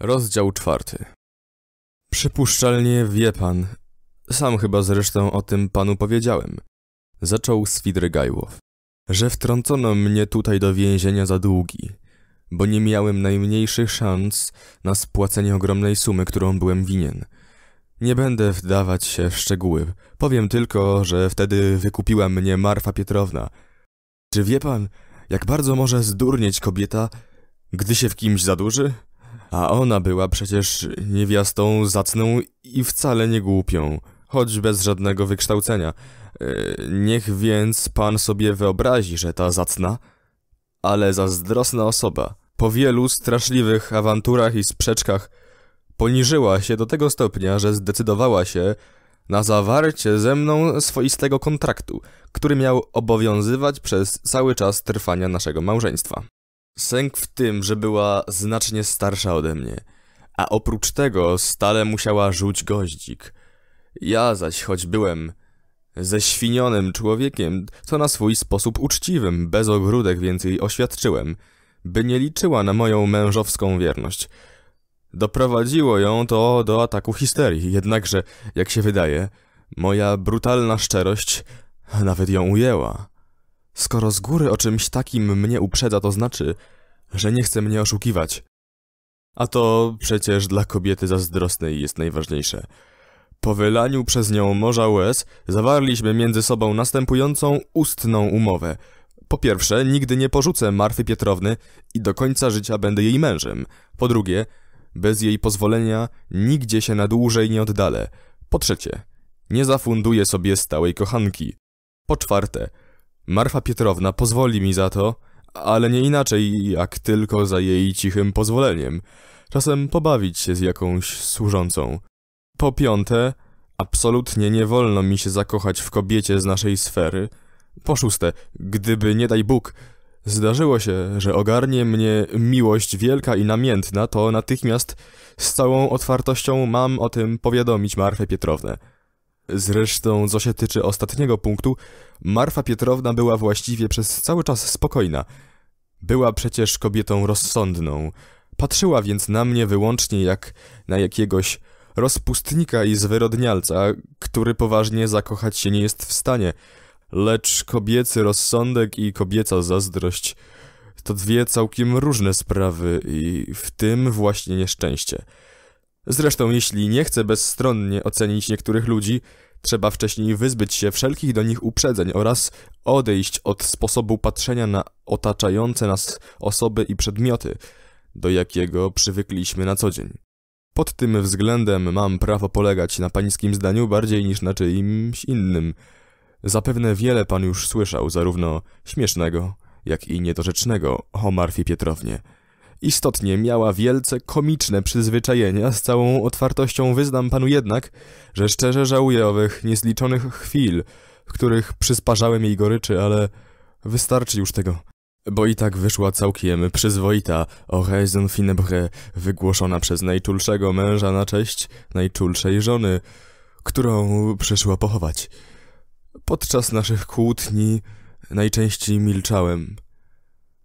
Rozdział czwarty. Przypuszczalnie wie pan. Sam chyba zresztą o tym panu powiedziałem. Zaczął Swidrygajłow. Że wtrącono mnie tutaj do więzienia za długi, bo nie miałem najmniejszych szans na spłacenie ogromnej sumy, którą byłem winien. Nie będę wdawać się w szczegóły. Powiem tylko, że wtedy wykupiła mnie Marfa Pietrowna. Czy wie pan, jak bardzo może zdurnieć kobieta, gdy się w kimś zadłuży? A ona była przecież niewiastą zacną i wcale nie głupią, choć bez żadnego wykształcenia. E, niech więc pan sobie wyobrazi, że ta zacna, ale zazdrosna osoba po wielu straszliwych awanturach i sprzeczkach poniżyła się do tego stopnia, że zdecydowała się na zawarcie ze mną swoistego kontraktu, który miał obowiązywać przez cały czas trwania naszego małżeństwa. Sęk w tym, że była znacznie starsza ode mnie, a oprócz tego stale musiała rzuć goździk. Ja zaś, choć byłem ześwinionym człowiekiem, to na swój sposób uczciwym, bez ogródek więcej oświadczyłem, by nie liczyła na moją mężowską wierność. Doprowadziło ją to do ataku histerii, jednakże, jak się wydaje, moja brutalna szczerość nawet ją ujęła. Skoro z góry o czymś takim mnie uprzedza, to znaczy, że nie chce mnie oszukiwać. A to przecież dla kobiety zazdrosnej jest najważniejsze. Po wylaniu przez nią morza łez zawarliśmy między sobą następującą ustną umowę. Po pierwsze, nigdy nie porzucę Marfy Pietrowny i do końca życia będę jej mężem. Po drugie, bez jej pozwolenia nigdzie się na dłużej nie oddalę. Po trzecie, nie zafunduję sobie stałej kochanki. Po czwarte, Marfa Pietrowna pozwoli mi za to, ale nie inaczej, jak tylko za jej cichym pozwoleniem. Czasem pobawić się z jakąś służącą. Po piąte, absolutnie nie wolno mi się zakochać w kobiecie z naszej sfery. Po szóste, gdyby nie daj Bóg, zdarzyło się, że ogarnie mnie miłość wielka i namiętna, to natychmiast z całą otwartością mam o tym powiadomić Marfę Pietrownę. Zresztą, co się tyczy ostatniego punktu, Marfa Pietrowna była właściwie przez cały czas spokojna. Była przecież kobietą rozsądną. Patrzyła więc na mnie wyłącznie jak na jakiegoś rozpustnika i zwyrodnialca, który poważnie zakochać się nie jest w stanie. Lecz kobiecy rozsądek i kobieca zazdrość to dwie całkiem różne sprawy i w tym właśnie nieszczęście. Zresztą jeśli nie chcę bezstronnie ocenić niektórych ludzi, trzeba wcześniej wyzbyć się wszelkich do nich uprzedzeń oraz odejść od sposobu patrzenia na otaczające nas osoby i przedmioty, do jakiego przywykliśmy na co dzień. Pod tym względem mam prawo polegać na pańskim zdaniu bardziej niż na czyimś innym. Zapewne wiele pan już słyszał, zarówno śmiesznego, jak i niedorzecznego o Marfie Pietrownie – Istotnie miała wielce komiczne przyzwyczajenia, z całą otwartością wyznam panu jednak, że szczerze żałuję owych niezliczonych chwil, w których przysparzałem jej goryczy, ale wystarczy już tego. Bo i tak wyszła całkiem przyzwoita oraison funèbre, wygłoszona przez najczulszego męża na cześć najczulszej żony, którą przyszła pochować. Podczas naszych kłótni najczęściej milczałem –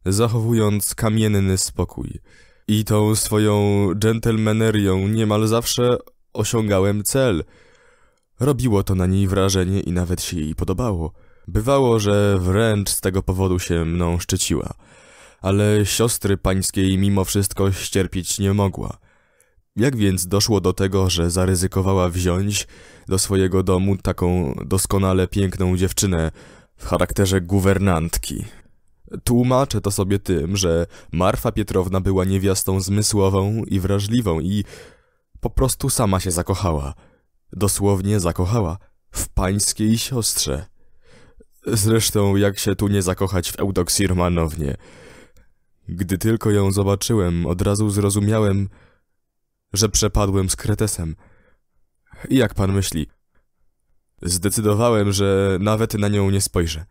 zachowując kamienny spokój. I tą swoją dżentelmenerią niemal zawsze osiągałem cel. Robiło to na niej wrażenie i nawet się jej podobało. Bywało, że wręcz z tego powodu się mną szczyciła. Ale siostry pańskiej mimo wszystko ścierpieć nie mogła. Jak więc doszło do tego, że zaryzykowała wziąć do swojego domu taką doskonale piękną dziewczynę w charakterze guwernantki? Tłumaczę to sobie tym, że Marfa Pietrowna była niewiastą zmysłową i wrażliwą i po prostu sama się zakochała. Dosłownie zakochała w pańskiej siostrze. Zresztą jak się tu nie zakochać w Eudoksji Romanownie. Gdy tylko ją zobaczyłem, od razu zrozumiałem, że przepadłem z kretesem. Jak pan myśli? Zdecydowałem, że nawet na nią nie spojrzę.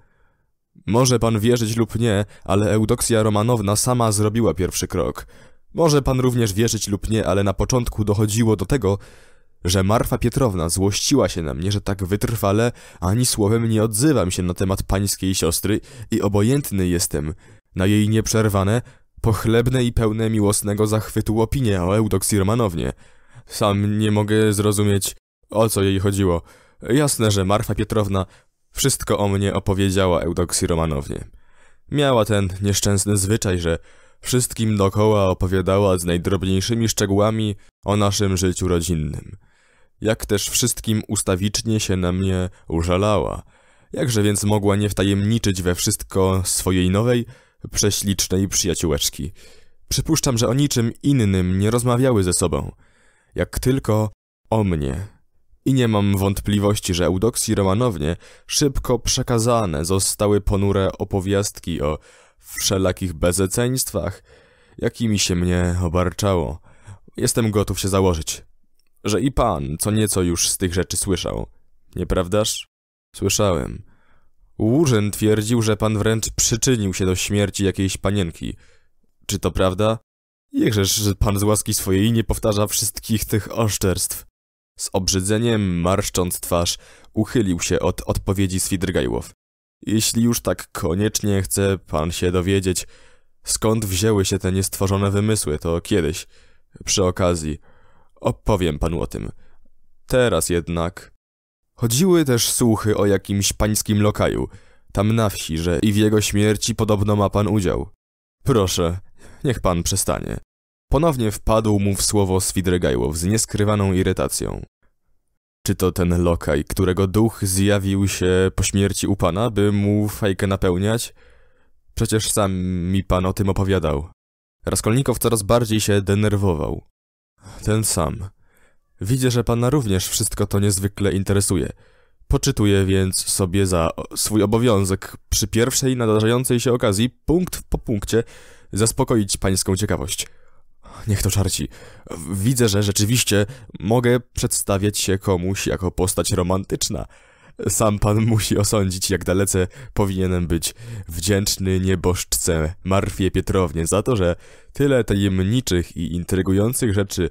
Może pan wierzyć lub nie, ale Eudoksja Romanowna sama zrobiła pierwszy krok. Może pan również wierzyć lub nie, ale na początku dochodziło do tego, że Marfa Pietrowna złościła się na mnie, że tak wytrwale ani słowem nie odzywam się na temat pańskiej siostry i obojętny jestem na jej nieprzerwane, pochlebne i pełne miłosnego zachwytu opinie o Eudoksji Romanownie. Sam nie mogę zrozumieć, o co jej chodziło. Jasne, że Marfa Pietrowna wszystko o mnie opowiedziała Eudoksi Romanownie. Miała ten nieszczęsny zwyczaj, że wszystkim dokoła opowiadała z najdrobniejszymi szczegółami o naszym życiu rodzinnym. Jak też wszystkim ustawicznie się na mnie użalała. Jakże więc mogła nie wtajemniczyć we wszystko swojej nowej, prześlicznej przyjaciółeczki. Przypuszczam, że o niczym innym nie rozmawiały ze sobą, jak tylko o mnie i nie mam wątpliwości, że Eudoksji Romanownie szybko przekazane zostały ponure opowiastki o wszelakich bezeceństwach, jakimi się mnie obarczało. Jestem gotów się założyć, że i pan co nieco już z tych rzeczy słyszał. Nieprawdaż? Słyszałem. Łużyn twierdził, że pan wręcz przyczynił się do śmierci jakiejś panienki. Czy to prawda? Jechżeż pan z łaski swojej nie powtarza wszystkich tych oszczerstw. Z obrzydzeniem, marszcząc twarz, uchylił się od odpowiedzi Swidrgajłow. Jeśli już tak koniecznie chce pan się dowiedzieć, skąd wzięły się te niestworzone wymysły, to kiedyś, przy okazji, opowiem panu o tym. Teraz jednak... Chodziły też słuchy o jakimś pańskim lokaju, tam na wsi, że i w jego śmierci podobno ma pan udział. Proszę, niech pan przestanie. Ponownie wpadł mu w słowo Swidregajłow z nieskrywaną irytacją. Czy to ten lokaj, którego duch zjawił się po śmierci u pana, by mu fajkę napełniać? Przecież sam mi pan o tym opowiadał. Raskolnikow coraz bardziej się denerwował. Ten sam. Widzę, że pana również wszystko to niezwykle interesuje. Poczytuję więc sobie za swój obowiązek przy pierwszej nadarzającej się okazji, punkt po punkcie, zaspokoić pańską ciekawość niech to czarci. Widzę, że rzeczywiście mogę przedstawiać się komuś jako postać romantyczna. Sam pan musi osądzić, jak dalece powinienem być wdzięczny nieboszczce Marfie Pietrownie za to, że tyle tajemniczych i intrygujących rzeczy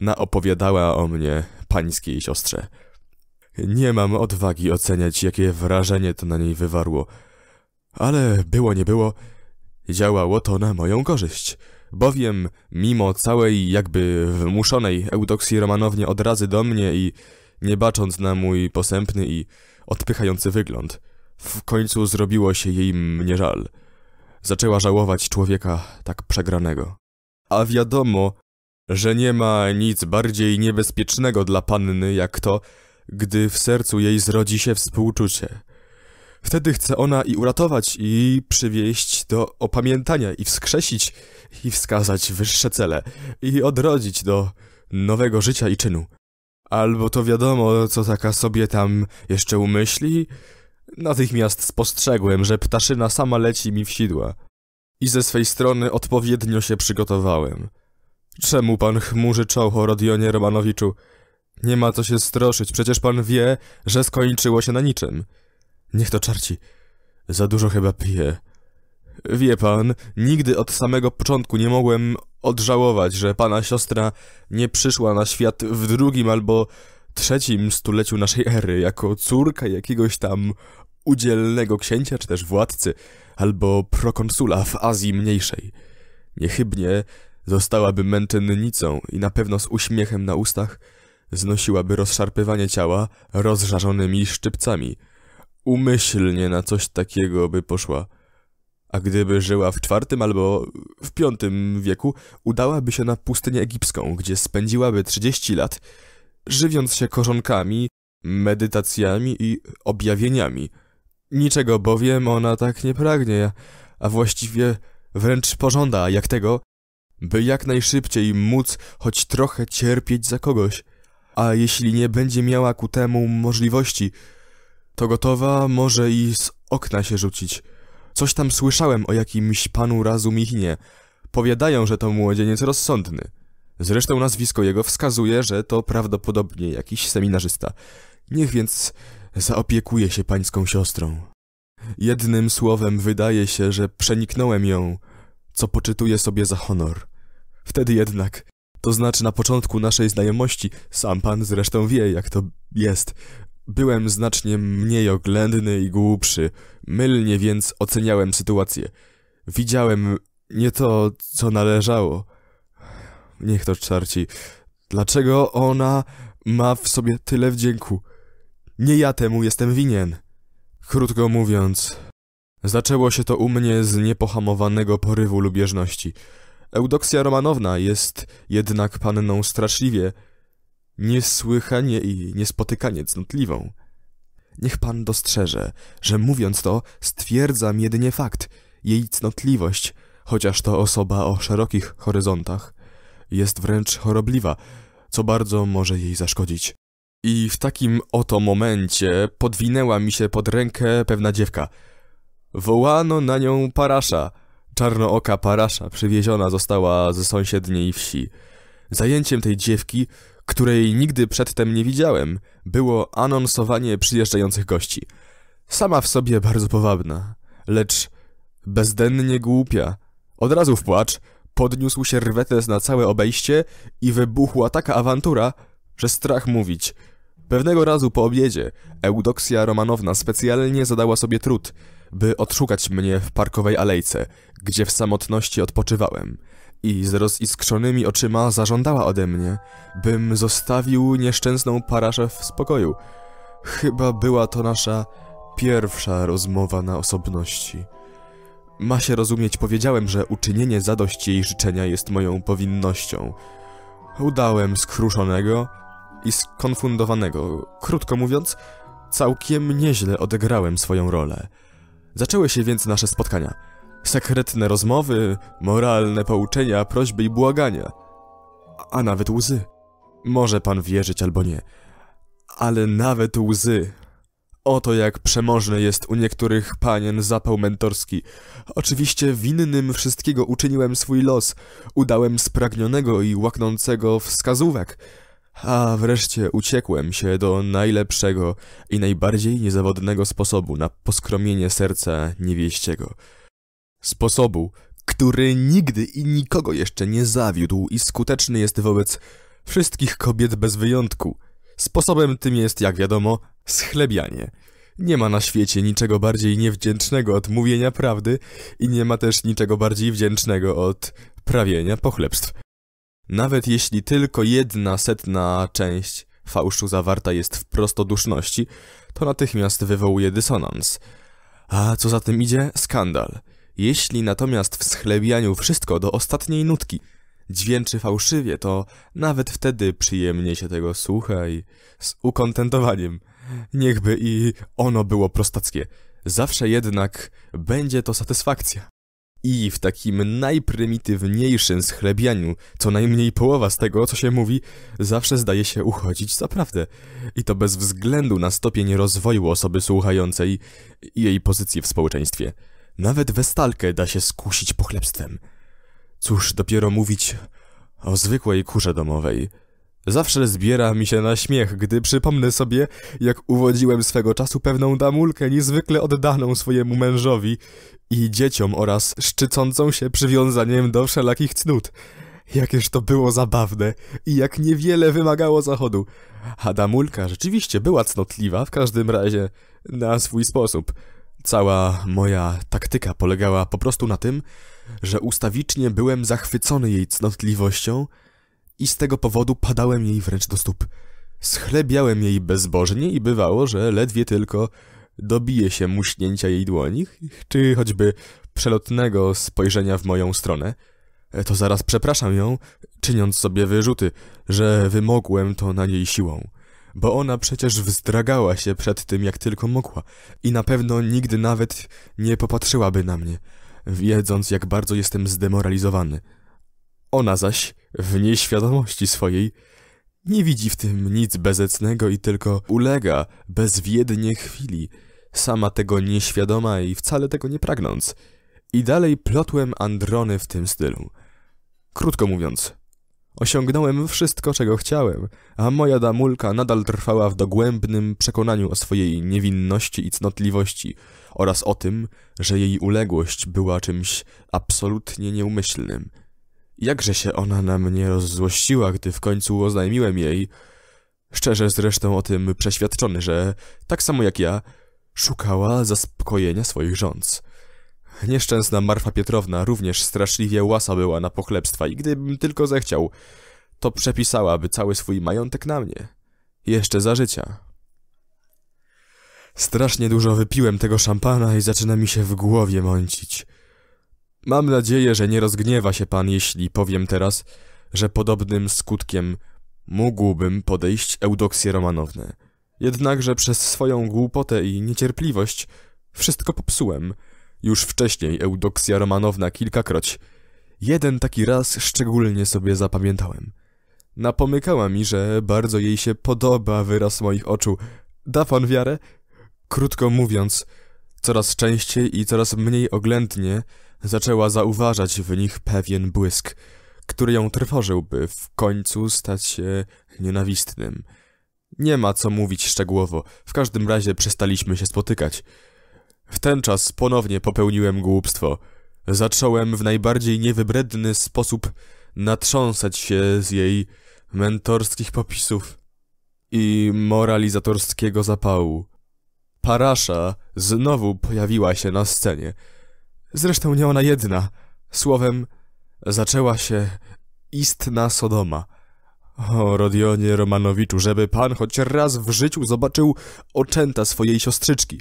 naopowiadała o mnie pańskiej siostrze. Nie mam odwagi oceniać, jakie wrażenie to na niej wywarło, ale było nie było, działało to na moją korzyść bowiem mimo całej jakby wymuszonej eudoksji Romanownie od razu do mnie i nie bacząc na mój posępny i odpychający wygląd, w końcu zrobiło się jej mnie żal. Zaczęła żałować człowieka tak przegranego. A wiadomo, że nie ma nic bardziej niebezpiecznego dla panny, jak to, gdy w sercu jej zrodzi się współczucie. Wtedy chce ona i uratować, i przywieść do opamiętania, i wskrzesić, i wskazać wyższe cele i odrodzić do nowego życia i czynu. Albo to wiadomo, co taka sobie tam jeszcze umyśli. Natychmiast spostrzegłem, że ptaszyna sama leci mi w sidła. I ze swej strony odpowiednio się przygotowałem. Czemu pan chmurzy czoło, Rodionie Romanowiczu? Nie ma co się stroszyć, przecież pan wie, że skończyło się na niczym. Niech to czarci. Za dużo chyba pije. Wie pan, nigdy od samego początku nie mogłem odżałować, że pana siostra nie przyszła na świat w drugim albo trzecim stuleciu naszej ery jako córka jakiegoś tam udzielnego księcia czy też władcy albo prokonsula w Azji Mniejszej. Niechybnie zostałaby męczennicą i na pewno z uśmiechem na ustach znosiłaby rozszarpywanie ciała rozżarzonymi szczypcami. Umyślnie na coś takiego by poszła – a gdyby żyła w IV albo w V wieku, udałaby się na pustynię egipską, gdzie spędziłaby 30 lat, żywiąc się korzonkami, medytacjami i objawieniami. Niczego bowiem ona tak nie pragnie, a właściwie wręcz pożąda jak tego, by jak najszybciej móc choć trochę cierpieć za kogoś. A jeśli nie będzie miała ku temu możliwości, to gotowa może i z okna się rzucić – Coś tam słyszałem o jakimś panu razu Michnie. Powiadają, że to młodzieniec rozsądny. Zresztą nazwisko jego wskazuje, że to prawdopodobnie jakiś seminarzysta. Niech więc zaopiekuje się pańską siostrą. Jednym słowem wydaje się, że przeniknąłem ją, co poczytuję sobie za honor. Wtedy jednak, to znaczy na początku naszej znajomości, sam pan zresztą wie, jak to jest, Byłem znacznie mniej oględny i głupszy, mylnie więc oceniałem sytuację. Widziałem nie to, co należało. Niech to czarci. Dlaczego ona ma w sobie tyle wdzięku? Nie ja temu jestem winien. Krótko mówiąc, zaczęło się to u mnie z niepohamowanego porywu lubieżności. Eudoksja Romanowna jest jednak panną straszliwie niesłychanie i niespotykanie cnotliwą. Niech pan dostrzeże, że mówiąc to, stwierdzam jedynie fakt, jej cnotliwość, chociaż to osoba o szerokich horyzontach, jest wręcz chorobliwa, co bardzo może jej zaszkodzić. I w takim oto momencie podwinęła mi się pod rękę pewna dziewka. Wołano na nią parasza. Czarnooka parasza przywieziona została ze sąsiedniej wsi. Zajęciem tej dziewki której nigdy przedtem nie widziałem, było anonsowanie przyjeżdżających gości. Sama w sobie bardzo powabna, lecz bezdennie głupia. Od razu w płacz podniósł się rwetes na całe obejście i wybuchła taka awantura, że strach mówić. Pewnego razu po obiedzie Eudoksja Romanowna specjalnie zadała sobie trud, by odszukać mnie w parkowej alejce, gdzie w samotności odpoczywałem – i z roziskrzonymi oczyma zażądała ode mnie, bym zostawił nieszczęsną paraszę w spokoju. Chyba była to nasza pierwsza rozmowa na osobności. Ma się rozumieć, powiedziałem, że uczynienie zadość jej życzenia jest moją powinnością. Udałem skruszonego i skonfundowanego. Krótko mówiąc, całkiem nieźle odegrałem swoją rolę. Zaczęły się więc nasze spotkania sekretne rozmowy, moralne pouczenia, prośby i błagania, a nawet łzy. Może pan wierzyć albo nie, ale nawet łzy. Oto jak przemożny jest u niektórych panien zapał mentorski. Oczywiście winnym wszystkiego uczyniłem swój los, udałem spragnionego i łaknącego wskazówek, a wreszcie uciekłem się do najlepszego i najbardziej niezawodnego sposobu na poskromienie serca niewieściego. Sposobu, który nigdy i nikogo jeszcze nie zawiódł i skuteczny jest wobec wszystkich kobiet bez wyjątku. Sposobem tym jest, jak wiadomo, schlebianie. Nie ma na świecie niczego bardziej niewdzięcznego od mówienia prawdy i nie ma też niczego bardziej wdzięcznego od prawienia pochlebstw. Nawet jeśli tylko jedna setna część fałszu zawarta jest w prostoduszności, to natychmiast wywołuje dysonans. A co za tym idzie? Skandal. Jeśli natomiast w schlebianiu wszystko do ostatniej nutki dźwięczy fałszywie, to nawet wtedy przyjemnie się tego słucha i z ukontentowaniem. Niechby i ono było prostackie. Zawsze jednak będzie to satysfakcja. I w takim najprymitywniejszym schlebianiu, co najmniej połowa z tego, co się mówi, zawsze zdaje się uchodzić za prawdę. I to bez względu na stopień rozwoju osoby słuchającej i jej pozycji w społeczeństwie. Nawet westalkę da się skusić pochlebstwem. Cóż dopiero mówić o zwykłej kurze domowej. Zawsze zbiera mi się na śmiech, gdy przypomnę sobie, jak uwodziłem swego czasu pewną damulkę niezwykle oddaną swojemu mężowi i dzieciom oraz szczycącą się przywiązaniem do wszelakich cnót. Jakież to było zabawne i jak niewiele wymagało zachodu. A damulka rzeczywiście była cnotliwa, w każdym razie na swój sposób. Cała moja taktyka polegała po prostu na tym, że ustawicznie byłem zachwycony jej cnotliwością i z tego powodu padałem jej wręcz do stóp. Schlebiałem jej bezbożnie i bywało, że ledwie tylko dobije się muśnięcia jej dłoni, czy choćby przelotnego spojrzenia w moją stronę, e, to zaraz przepraszam ją, czyniąc sobie wyrzuty, że wymogłem to na niej siłą bo ona przecież wzdragała się przed tym, jak tylko mogła i na pewno nigdy nawet nie popatrzyłaby na mnie, wiedząc, jak bardzo jestem zdemoralizowany. Ona zaś, w nieświadomości swojej, nie widzi w tym nic bezecnego i tylko ulega bezwiednie chwili, sama tego nieświadoma i wcale tego nie pragnąc. I dalej plotłem androny w tym stylu. Krótko mówiąc, Osiągnąłem wszystko, czego chciałem, a moja damulka nadal trwała w dogłębnym przekonaniu o swojej niewinności i cnotliwości oraz o tym, że jej uległość była czymś absolutnie nieumyślnym. Jakże się ona na mnie rozzłościła, gdy w końcu oznajmiłem jej, szczerze zresztą o tym przeświadczony, że, tak samo jak ja, szukała zaspokojenia swoich rządz. Nieszczęsna Marfa Pietrowna również straszliwie łasa była na pochlebstwa i gdybym tylko zechciał, to przepisałaby cały swój majątek na mnie. Jeszcze za życia. Strasznie dużo wypiłem tego szampana i zaczyna mi się w głowie mącić. Mam nadzieję, że nie rozgniewa się pan, jeśli powiem teraz, że podobnym skutkiem mógłbym podejść Eudoksję Romanowne. Jednakże przez swoją głupotę i niecierpliwość wszystko popsułem – już wcześniej Eudoksja Romanowna kilkakroć. Jeden taki raz szczególnie sobie zapamiętałem. Napomykała mi, że bardzo jej się podoba wyraz moich oczu. Da pan wiarę? Krótko mówiąc, coraz częściej i coraz mniej oględnie zaczęła zauważać w nich pewien błysk, który ją trwożył, by w końcu stać się nienawistnym. Nie ma co mówić szczegółowo, w każdym razie przestaliśmy się spotykać. W ten czas ponownie popełniłem głupstwo. Zacząłem w najbardziej niewybredny sposób natrząsać się z jej mentorskich popisów i moralizatorskiego zapału. Parasza znowu pojawiła się na scenie. Zresztą nie ona jedna. Słowem, zaczęła się istna Sodoma. O, Rodionie Romanowiczu, żeby pan choć raz w życiu zobaczył oczęta swojej siostrzyczki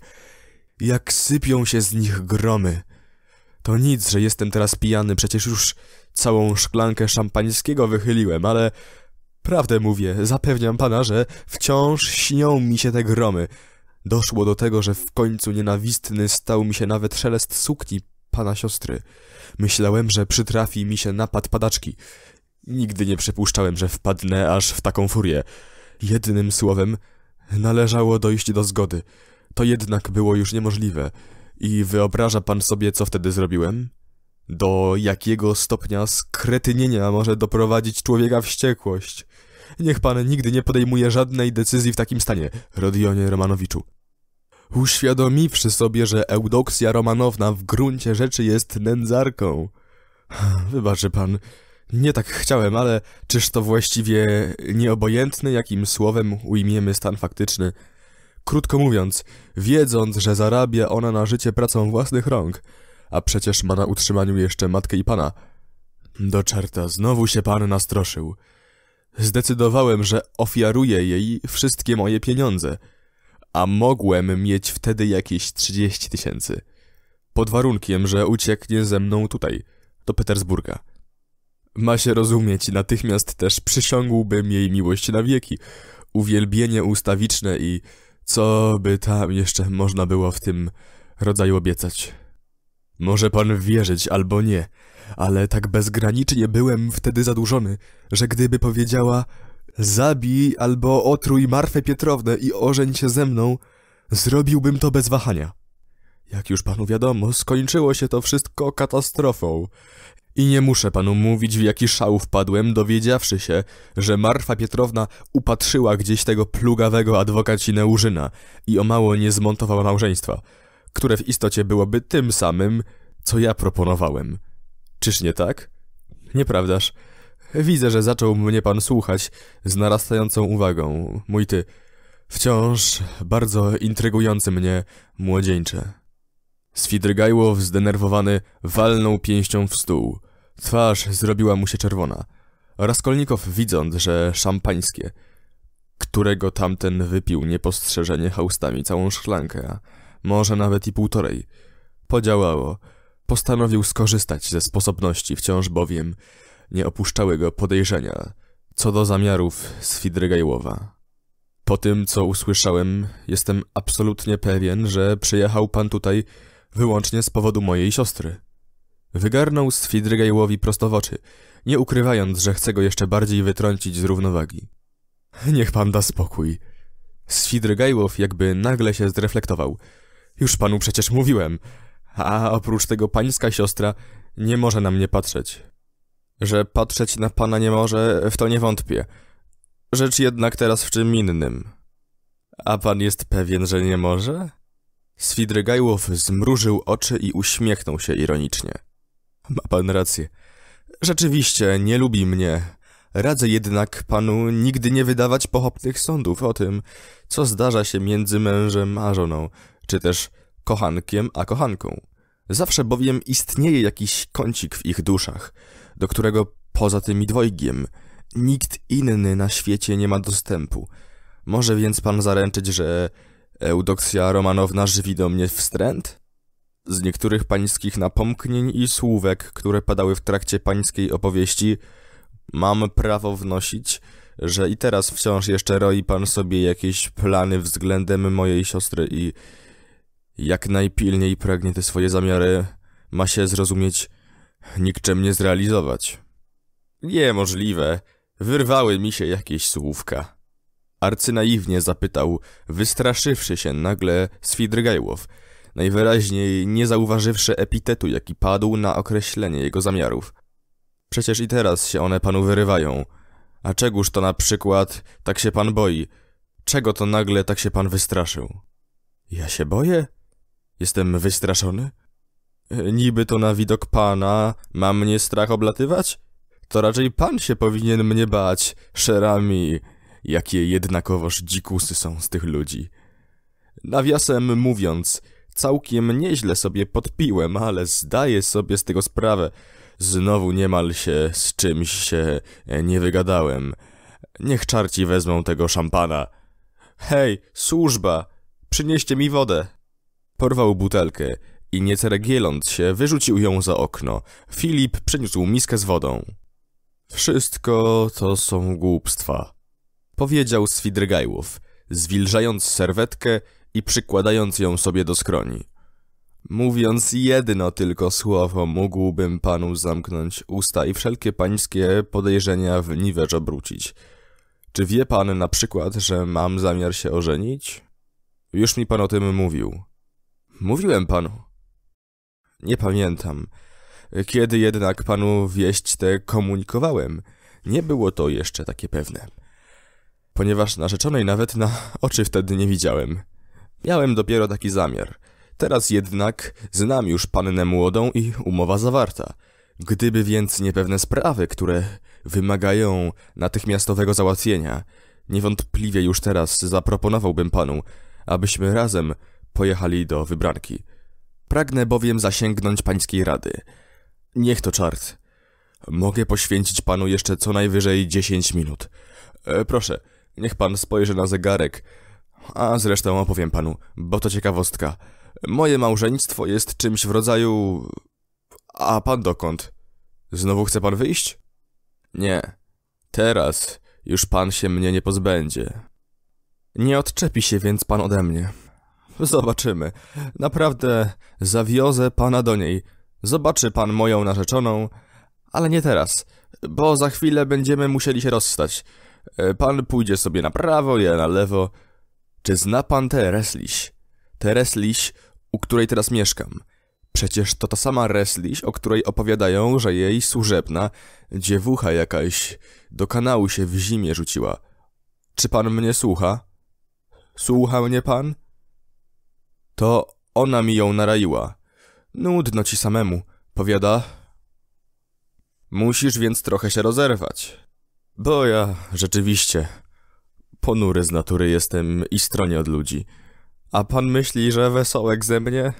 jak sypią się z nich gromy. To nic, że jestem teraz pijany, przecież już całą szklankę szampańskiego wychyliłem, ale prawdę mówię, zapewniam pana, że wciąż śnią mi się te gromy. Doszło do tego, że w końcu nienawistny stał mi się nawet szelest sukni pana siostry. Myślałem, że przytrafi mi się napad padaczki. Nigdy nie przypuszczałem, że wpadnę aż w taką furię. Jednym słowem, należało dojść do zgody. To jednak było już niemożliwe. I wyobraża pan sobie, co wtedy zrobiłem? Do jakiego stopnia skretynienia może doprowadzić człowieka wściekłość? Niech pan nigdy nie podejmuje żadnej decyzji w takim stanie, Rodionie Romanowiczu. Uświadomiwszy sobie, że Eudoksja Romanowna w gruncie rzeczy jest nędzarką. Wybaczy pan, nie tak chciałem, ale czyż to właściwie nieobojętny jakim słowem ujmiemy stan faktyczny – Krótko mówiąc, wiedząc, że zarabia ona na życie pracą własnych rąk, a przecież ma na utrzymaniu jeszcze matkę i pana. Do czarta, znowu się pan nastroszył. Zdecydowałem, że ofiaruję jej wszystkie moje pieniądze, a mogłem mieć wtedy jakieś trzydzieści tysięcy. Pod warunkiem, że ucieknie ze mną tutaj, do Petersburga. Ma się rozumieć, natychmiast też przysiągłbym jej miłość na wieki, uwielbienie ustawiczne i co by tam jeszcze można było w tym rodzaju obiecać? Może pan wierzyć albo nie, ale tak bezgranicznie byłem wtedy zadłużony, że gdyby powiedziała zabij albo otruj Marfę Pietrownę i ożeń się ze mną, zrobiłbym to bez wahania. Jak już panu wiadomo, skończyło się to wszystko katastrofą. I nie muszę panu mówić, w jaki szał wpadłem, dowiedziawszy się, że Marfa Pietrowna upatrzyła gdzieś tego plugawego adwokacinę Urzyna i o mało nie zmontowała małżeństwa, które w istocie byłoby tym samym, co ja proponowałem. Czyż nie tak? Nieprawdaż. Widzę, że zaczął mnie pan słuchać z narastającą uwagą, mój ty. Wciąż bardzo intrygujący mnie młodzieńcze. Swidrygajłow, zdenerwowany, walnął pięścią w stół. Twarz zrobiła mu się czerwona. Raskolnikow, widząc, że szampańskie, którego tamten wypił niepostrzeżenie haustami całą szklankę, a może nawet i półtorej, podziałało. Postanowił skorzystać ze sposobności, wciąż bowiem nie opuszczały go podejrzenia co do zamiarów Swidrygajłowa. Po tym, co usłyszałem, jestem absolutnie pewien, że przyjechał pan tutaj Wyłącznie z powodu mojej siostry. Wygarnął z Fidrygaiłowi prosto w oczy, nie ukrywając, że chce go jeszcze bardziej wytrącić z równowagi. Niech pan da spokój. Sfidrygajłow jakby nagle się zreflektował. Już panu przecież mówiłem. A oprócz tego pańska siostra nie może na mnie patrzeć. Że patrzeć na pana nie może, w to nie wątpię. Rzecz jednak teraz w czym innym. A pan jest pewien, że nie może? Swidrygajłow zmrużył oczy i uśmiechnął się ironicznie. Ma pan rację. Rzeczywiście, nie lubi mnie. Radzę jednak panu nigdy nie wydawać pochopnych sądów o tym, co zdarza się między mężem a żoną, czy też kochankiem a kochanką. Zawsze bowiem istnieje jakiś kącik w ich duszach, do którego poza tymi dwojgiem nikt inny na świecie nie ma dostępu. Może więc pan zaręczyć, że Eudoksja Romanowna żywi do mnie wstręt? Z niektórych pańskich napomknień i słówek, które padały w trakcie pańskiej opowieści, mam prawo wnosić, że i teraz wciąż jeszcze roi pan sobie jakieś plany względem mojej siostry i jak najpilniej pragnie te swoje zamiary, ma się zrozumieć, nikczemnie zrealizować. Niemożliwe, wyrwały mi się jakieś słówka. Arcynaiwnie zapytał, wystraszywszy się nagle Swidrygajłow, najwyraźniej nie zauważywszy epitetu, jaki padł na określenie jego zamiarów. Przecież i teraz się one panu wyrywają. A czegóż to na przykład tak się pan boi? Czego to nagle tak się pan wystraszył? Ja się boję? Jestem wystraszony? Niby to na widok pana ma mnie strach oblatywać? To raczej pan się powinien mnie bać, szerami jakie jednakowoż dzikusy są z tych ludzi. Nawiasem mówiąc, całkiem nieźle sobie podpiłem, ale zdaję sobie z tego sprawę. Znowu niemal się z czymś się e, nie wygadałem. Niech czarci wezmą tego szampana. Hej, służba, przynieście mi wodę. Porwał butelkę i nieceregieląc się, wyrzucił ją za okno. Filip przyniósł miskę z wodą. Wszystko to są głupstwa, Powiedział Swidrygajłów, zwilżając serwetkę i przykładając ją sobie do skroni. Mówiąc jedno tylko słowo, mógłbym panu zamknąć usta i wszelkie pańskie podejrzenia w niwecz obrócić. Czy wie pan na przykład, że mam zamiar się ożenić? Już mi pan o tym mówił. Mówiłem panu. Nie pamiętam. Kiedy jednak panu wieść tę komunikowałem, nie było to jeszcze takie pewne ponieważ narzeczonej nawet na oczy wtedy nie widziałem. Miałem dopiero taki zamiar. Teraz jednak znam już pannę młodą i umowa zawarta. Gdyby więc niepewne sprawy, które wymagają natychmiastowego załatwienia, niewątpliwie już teraz zaproponowałbym panu, abyśmy razem pojechali do wybranki. Pragnę bowiem zasięgnąć pańskiej rady. Niech to czart. Mogę poświęcić panu jeszcze co najwyżej 10 minut. E, proszę, Niech pan spojrzy na zegarek. A zresztą opowiem panu, bo to ciekawostka. Moje małżeństwo jest czymś w rodzaju... A pan dokąd? Znowu chce pan wyjść? Nie. Teraz już pan się mnie nie pozbędzie. Nie odczepi się więc pan ode mnie. Zobaczymy. Naprawdę zawiozę pana do niej. Zobaczy pan moją narzeczoną, ale nie teraz, bo za chwilę będziemy musieli się rozstać. E, pan pójdzie sobie na prawo, ja na lewo. Czy zna pan tę Resliś? Tę Resliś, u której teraz mieszkam. Przecież to ta sama Resliś, o której opowiadają, że jej służebna dziewucha jakaś do kanału się w zimie rzuciła. Czy pan mnie słucha? Słucha mnie pan? To ona mi ją naraiła. Nudno ci samemu, powiada. Musisz więc trochę się rozerwać. Bo ja rzeczywiście ponury z natury jestem i stronie od ludzi. A pan myśli, że wesołek ze mnie?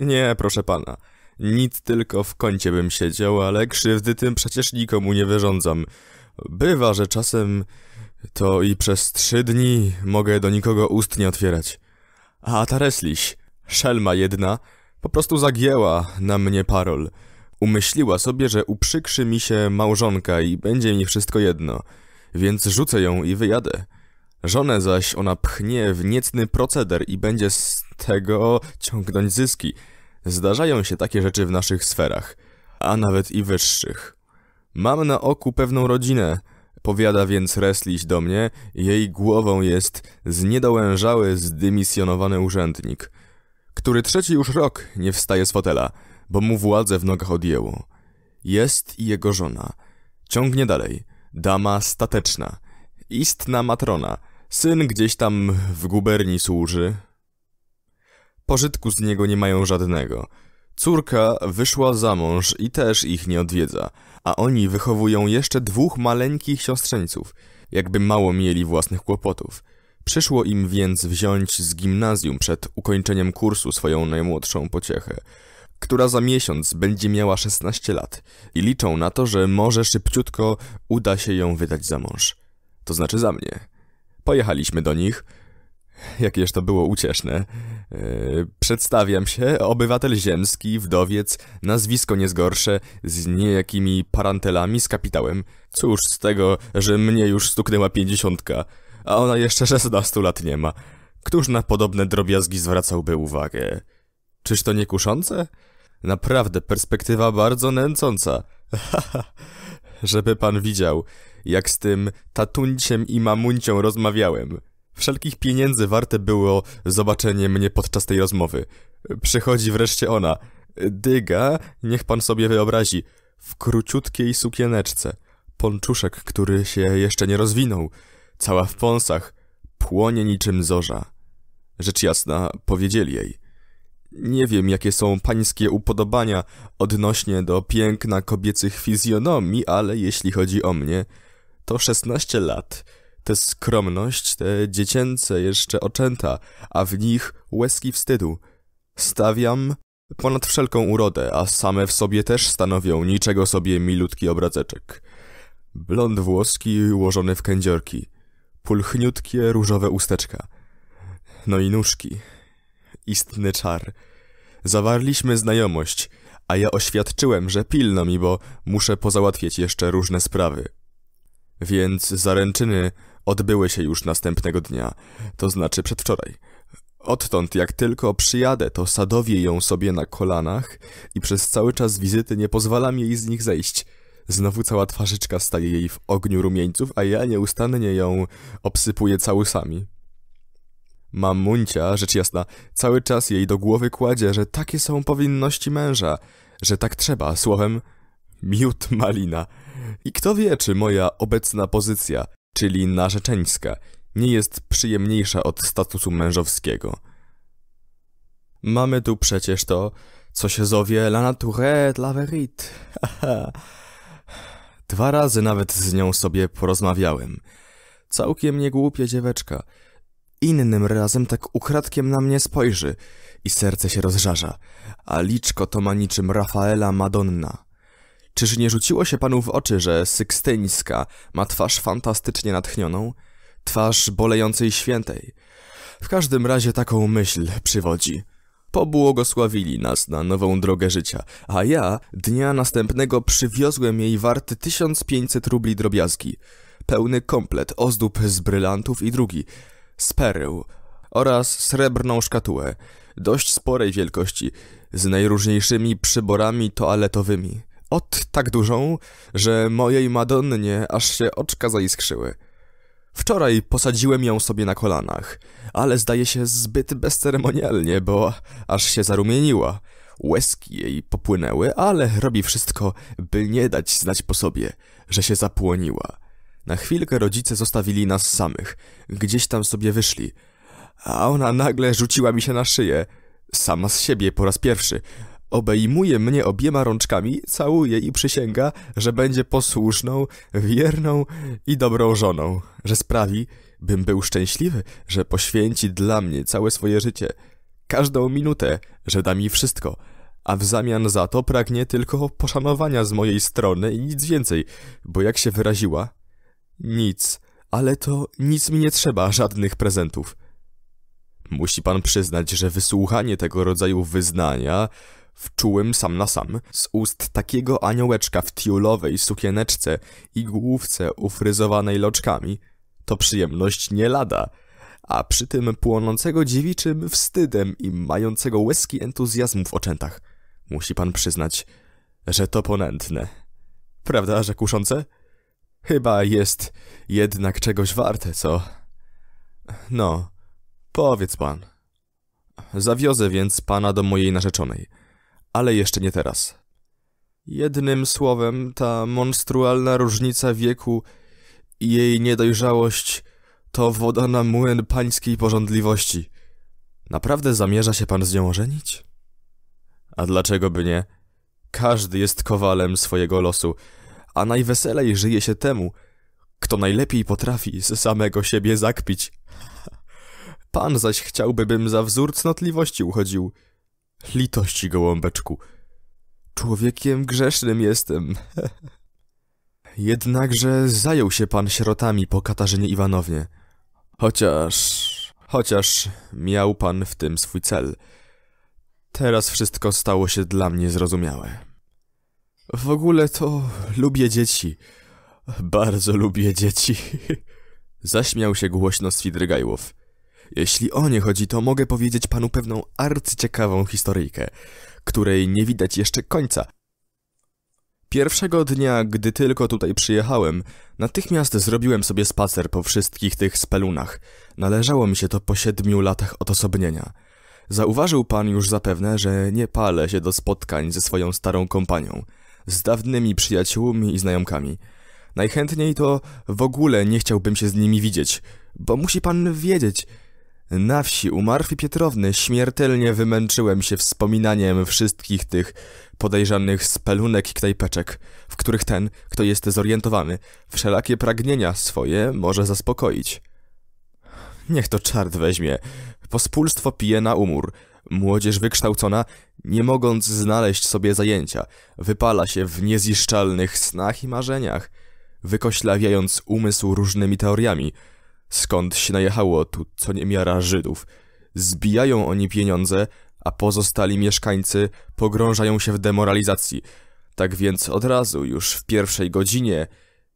Nie, proszę pana. Nic tylko w kącie bym siedział, ale krzywdy tym przecież nikomu nie wyrządzam. Bywa, że czasem to i przez trzy dni mogę do nikogo ust nie otwierać. A ta resliś, szelma jedna, po prostu zagięła na mnie parol – Umyśliła sobie, że uprzykrzy mi się małżonka i będzie mi wszystko jedno, więc rzucę ją i wyjadę. Żonę zaś ona pchnie w niecny proceder i będzie z tego ciągnąć zyski. Zdarzają się takie rzeczy w naszych sferach, a nawet i wyższych. Mam na oku pewną rodzinę, powiada więc Resliś do mnie, jej głową jest zniedołężały, zdymisjonowany urzędnik, który trzeci już rok nie wstaje z fotela – bo mu władzę w nogach odjęło. Jest i jego żona. Ciągnie dalej. Dama stateczna. Istna matrona. Syn gdzieś tam w guberni służy. Pożytku z niego nie mają żadnego. Córka wyszła za mąż i też ich nie odwiedza, a oni wychowują jeszcze dwóch maleńkich siostrzeńców, jakby mało mieli własnych kłopotów. Przyszło im więc wziąć z gimnazjum przed ukończeniem kursu swoją najmłodszą pociechę która za miesiąc będzie miała 16 lat i liczą na to, że może szybciutko uda się ją wydać za mąż. To znaczy za mnie. Pojechaliśmy do nich. Jakież to było ucieszne. Yy, przedstawiam się, obywatel ziemski, wdowiec, nazwisko niezgorsze, z niejakimi parantelami, z kapitałem. Cóż z tego, że mnie już stuknęła pięćdziesiątka, a ona jeszcze szesnastu lat nie ma. Któż na podobne drobiazgi zwracałby uwagę? Czyż to nie kuszące? Naprawdę perspektywa bardzo nęcąca. Żeby pan widział, jak z tym tatunciem i mamuncią rozmawiałem. Wszelkich pieniędzy warte było zobaczenie mnie podczas tej rozmowy. Przychodzi wreszcie ona. Dyga, niech pan sobie wyobrazi, w króciutkiej sukieneczce. Ponczuszek, który się jeszcze nie rozwinął. Cała w pąsach. Płonie niczym zorza. Rzecz jasna, powiedzieli jej – nie wiem, jakie są pańskie upodobania odnośnie do piękna kobiecych fizjonomii, ale jeśli chodzi o mnie, to 16 lat. te skromność, te dziecięce jeszcze oczęta, a w nich łezki wstydu. Stawiam ponad wszelką urodę, a same w sobie też stanowią niczego sobie milutki obrazeczek. Blond włoski ułożony w kędziorki, pulchniutkie różowe usteczka. No i nóżki, istny czar. Zawarliśmy znajomość, a ja oświadczyłem, że pilno mi, bo muszę pozałatwiać jeszcze różne sprawy. Więc zaręczyny odbyły się już następnego dnia, to znaczy przedwczoraj. Odtąd, jak tylko przyjadę, to sadowię ją sobie na kolanach i przez cały czas wizyty nie pozwalam jej z nich zejść. Znowu cała twarzyczka staje jej w ogniu rumieńców, a ja nieustannie ją obsypuję całusami. Mamuncia, rzecz jasna, cały czas jej do głowy kładzie, że takie są powinności męża, że tak trzeba, słowem miód malina. I kto wie, czy moja obecna pozycja, czyli narzeczeńska, nie jest przyjemniejsza od statusu mężowskiego. Mamy tu przecież to, co się zowie la nature de la verite. Dwa razy nawet z nią sobie porozmawiałem. Całkiem niegłupie dzieweczka – Innym razem tak ukradkiem na mnie spojrzy i serce się rozżarza, a liczko to ma niczym Rafaela Madonna. Czyż nie rzuciło się panu w oczy, że Sykstyńska ma twarz fantastycznie natchnioną? Twarz bolejącej świętej. W każdym razie taką myśl przywodzi. Pobłogosławili nas na nową drogę życia, a ja dnia następnego przywiozłem jej warty 1500 rubli drobiazgi. Pełny komplet, ozdób z brylantów i drugi – z perył oraz srebrną szkatułę, dość sporej wielkości, z najróżniejszymi przyborami toaletowymi. Ot tak dużą, że mojej Madonnie aż się oczka zaiskrzyły. Wczoraj posadziłem ją sobie na kolanach, ale zdaje się zbyt bezceremonialnie, bo aż się zarumieniła. Łezki jej popłynęły, ale robi wszystko, by nie dać znać po sobie, że się zapłoniła. Na chwilkę rodzice zostawili nas samych. Gdzieś tam sobie wyszli. A ona nagle rzuciła mi się na szyję. Sama z siebie po raz pierwszy. Obejmuje mnie obiema rączkami, całuje i przysięga, że będzie posłuszną, wierną i dobrą żoną. Że sprawi, bym był szczęśliwy, że poświęci dla mnie całe swoje życie. Każdą minutę, że da mi wszystko a w zamian za to pragnie tylko poszanowania z mojej strony i nic więcej, bo jak się wyraziła, nic, ale to nic mi nie trzeba, żadnych prezentów. Musi pan przyznać, że wysłuchanie tego rodzaju wyznania wczułem sam na sam, z ust takiego aniołeczka w tiulowej sukieneczce i główce ufryzowanej loczkami, to przyjemność nie lada, a przy tym płonącego dziewiczym wstydem i mającego łezki entuzjazmu w oczętach. Musi pan przyznać, że to ponętne. Prawda, że kuszące? Chyba jest jednak czegoś warte, co? No, powiedz pan. Zawiozę więc pana do mojej narzeczonej, ale jeszcze nie teraz. Jednym słowem, ta monstrualna różnica wieku i jej niedojrzałość to woda na młyn pańskiej porządliwości. Naprawdę zamierza się pan z nią ożenić? A dlaczego by nie? Każdy jest kowalem swojego losu, a najweselej żyje się temu, kto najlepiej potrafi z samego siebie zakpić. Pan zaś chciałby, bym za wzór cnotliwości uchodził. Litości, gołąbeczku. Człowiekiem grzesznym jestem. Jednakże zajął się pan sierotami po Katarzynie Iwanownie. Chociaż... Chociaż miał pan w tym swój cel. Teraz wszystko stało się dla mnie zrozumiałe. W ogóle to lubię dzieci. Bardzo lubię dzieci. Zaśmiał się głośno Swidrygajłów. Jeśli o nie chodzi, to mogę powiedzieć panu pewną arcyciekawą historyjkę, której nie widać jeszcze końca. Pierwszego dnia, gdy tylko tutaj przyjechałem, natychmiast zrobiłem sobie spacer po wszystkich tych spelunach. Należało mi się to po siedmiu latach odosobnienia. Zauważył pan już zapewne, że nie palę się do spotkań ze swoją starą kompanią – z dawnymi przyjaciółmi i znajomkami. Najchętniej to w ogóle nie chciałbym się z nimi widzieć, bo musi pan wiedzieć. Na wsi u Marfy Pietrowny śmiertelnie wymęczyłem się wspominaniem wszystkich tych podejrzanych spelunek i knajpeczek, w których ten, kto jest zorientowany, wszelakie pragnienia swoje może zaspokoić. Niech to czart weźmie. Pospólstwo pije na umór. Młodzież wykształcona nie mogąc znaleźć sobie zajęcia, wypala się w nieziszczalnych snach i marzeniach, wykoślawiając umysł różnymi teoriami, skąd się najechało tu co niemiara Żydów. Zbijają oni pieniądze, a pozostali mieszkańcy pogrążają się w demoralizacji. Tak więc od razu, już w pierwszej godzinie,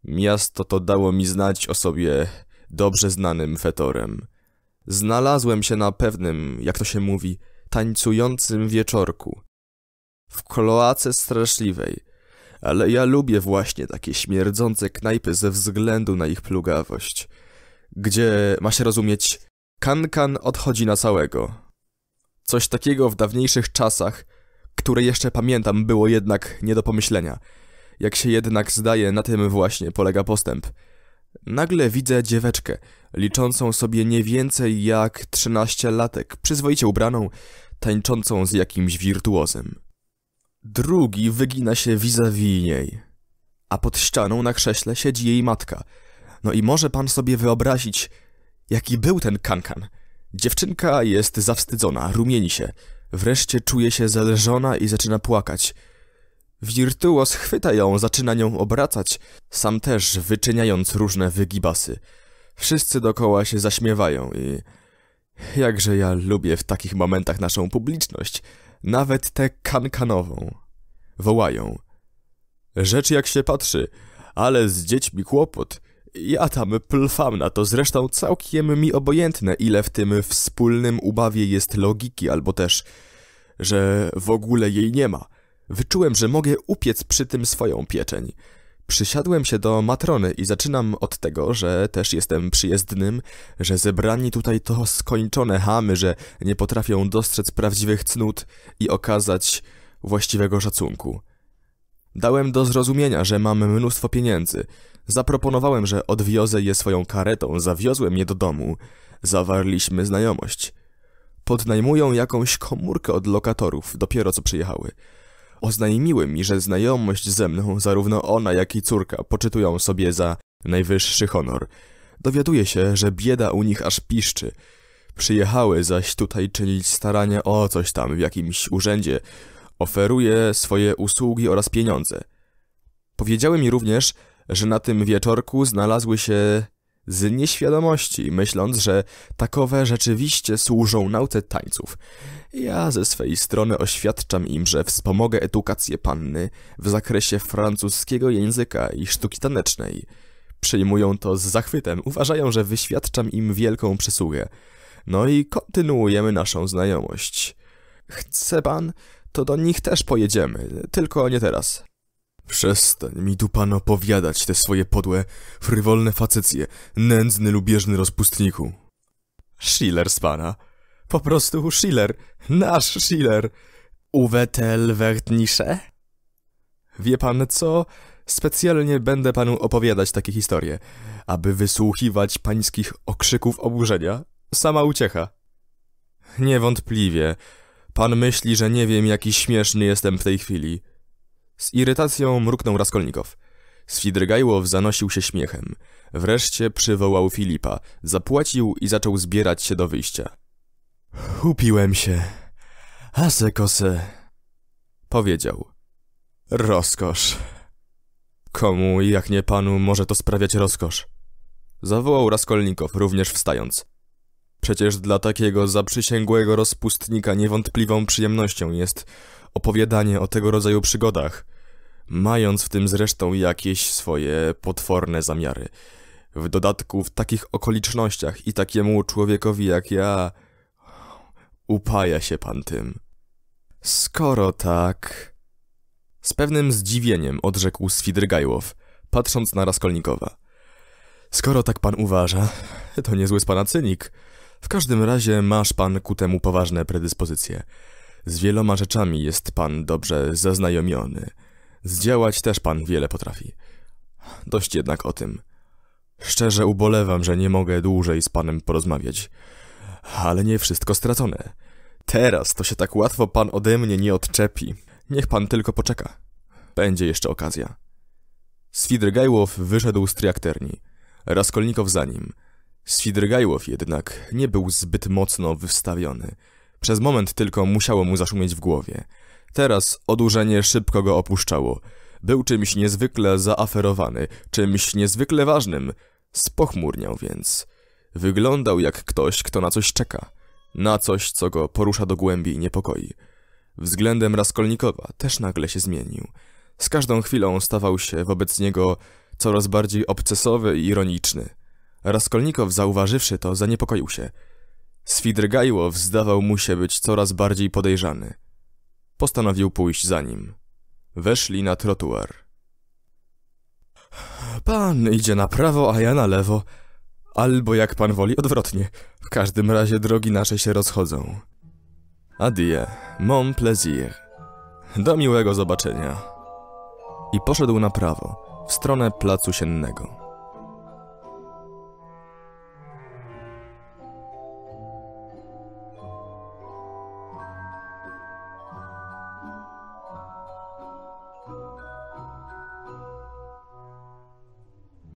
miasto to dało mi znać o sobie dobrze znanym fetorem. Znalazłem się na pewnym, jak to się mówi, tańcującym wieczorku. W kloace straszliwej. Ale ja lubię właśnie takie śmierdzące knajpy ze względu na ich plugawość. Gdzie, ma się rozumieć, kankan odchodzi na całego. Coś takiego w dawniejszych czasach, które jeszcze pamiętam, było jednak nie do pomyślenia. Jak się jednak zdaje, na tym właśnie polega postęp. Nagle widzę dzieweczkę – liczącą sobie nie więcej jak trzynaście latek, przyzwoicie ubraną, tańczącą z jakimś wirtuozem. Drugi wygina się vis-a-vis niej, a pod ścianą na krześle siedzi jej matka. No i może pan sobie wyobrazić, jaki był ten kankan. Dziewczynka jest zawstydzona, rumieni się, wreszcie czuje się zależona i zaczyna płakać. Wirtuos chwyta ją, zaczyna nią obracać, sam też wyczyniając różne wygibasy – Wszyscy dokoła się zaśmiewają i... Jakże ja lubię w takich momentach naszą publiczność, nawet tę kankanową. Wołają. Rzecz jak się patrzy, ale z dziećmi kłopot. Ja tam plfam na to, zresztą całkiem mi obojętne, ile w tym wspólnym ubawie jest logiki, albo też, że w ogóle jej nie ma. Wyczułem, że mogę upiec przy tym swoją pieczeń. Przysiadłem się do matrony i zaczynam od tego, że też jestem przyjezdnym, że zebrani tutaj to skończone hamy, że nie potrafią dostrzec prawdziwych cnót i okazać właściwego szacunku. Dałem do zrozumienia, że mam mnóstwo pieniędzy. Zaproponowałem, że odwiozę je swoją karetą, zawiozłem je do domu. Zawarliśmy znajomość. Podnajmują jakąś komórkę od lokatorów, dopiero co przyjechały. Oznajmiły mi, że znajomość ze mną zarówno ona, jak i córka poczytują sobie za najwyższy honor. Dowiaduje się, że bieda u nich aż piszczy. Przyjechały zaś tutaj czynić starania o coś tam w jakimś urzędzie. Oferuje swoje usługi oraz pieniądze. Powiedziały mi również, że na tym wieczorku znalazły się z nieświadomości, myśląc, że takowe rzeczywiście służą nauce tańców. Ja ze swej strony oświadczam im, że wspomogę edukację panny w zakresie francuskiego języka i sztuki tanecznej. Przyjmują to z zachwytem, uważają, że wyświadczam im wielką przysługę. No i kontynuujemy naszą znajomość. Chce pan, to do nich też pojedziemy, tylko nie teraz. Przestań mi tu pan opowiadać te swoje podłe, frywolne facecje, nędzny lubieżny rozpustniku. Schiller z pana. Po prostu Schiller. Nasz Schiller. Uwetel wertnisze? Wie pan co? Specjalnie będę panu opowiadać takie historie, aby wysłuchiwać pańskich okrzyków oburzenia. Sama uciecha. Niewątpliwie. Pan myśli, że nie wiem, jaki śmieszny jestem w tej chwili. Z irytacją mruknął Raskolnikow. Swidrygajłow zanosił się śmiechem. Wreszcie przywołał Filipa, zapłacił i zaczął zbierać się do wyjścia. Upiłem się. Ase kose. Powiedział. Rozkosz. Komu, jak nie panu, może to sprawiać rozkosz? Zawołał Raskolnikow, również wstając. Przecież dla takiego zaprzysięgłego rozpustnika niewątpliwą przyjemnością jest opowiadanie o tego rodzaju przygodach mając w tym zresztą jakieś swoje potworne zamiary. W dodatku w takich okolicznościach i takiemu człowiekowi jak ja upaja się pan tym. Skoro tak... Z pewnym zdziwieniem odrzekł Swidrygajłow, patrząc na Raskolnikowa. Skoro tak pan uważa, to niezły z pana cynik. W każdym razie masz pan ku temu poważne predyspozycje. Z wieloma rzeczami jest pan dobrze zaznajomiony. Zdziałać też pan wiele potrafi. Dość jednak o tym. Szczerze ubolewam, że nie mogę dłużej z panem porozmawiać. Ale nie wszystko stracone. Teraz to się tak łatwo pan ode mnie nie odczepi. Niech pan tylko poczeka. Będzie jeszcze okazja. Swidrygajłow wyszedł z triakterni. Raskolnikow za nim. Swidrygajłow jednak nie był zbyt mocno wystawiony. Przez moment tylko musiało mu zaszumieć w głowie – Teraz odurzenie szybko go opuszczało. Był czymś niezwykle zaaferowany, czymś niezwykle ważnym. Spochmurniał więc. Wyglądał jak ktoś, kto na coś czeka. Na coś, co go porusza do głębi i niepokoi. Względem Raskolnikowa też nagle się zmienił. Z każdą chwilą stawał się wobec niego coraz bardziej obcesowy i ironiczny. Raskolnikow, zauważywszy to, zaniepokoił się. Swidrgajłow zdawał mu się być coraz bardziej podejrzany postanowił pójść za nim. Weszli na trotuar. Pan idzie na prawo, a ja na lewo. Albo jak pan woli, odwrotnie. W każdym razie drogi nasze się rozchodzą. Adieu, mon plaisir. Do miłego zobaczenia. I poszedł na prawo, w stronę placu siennego.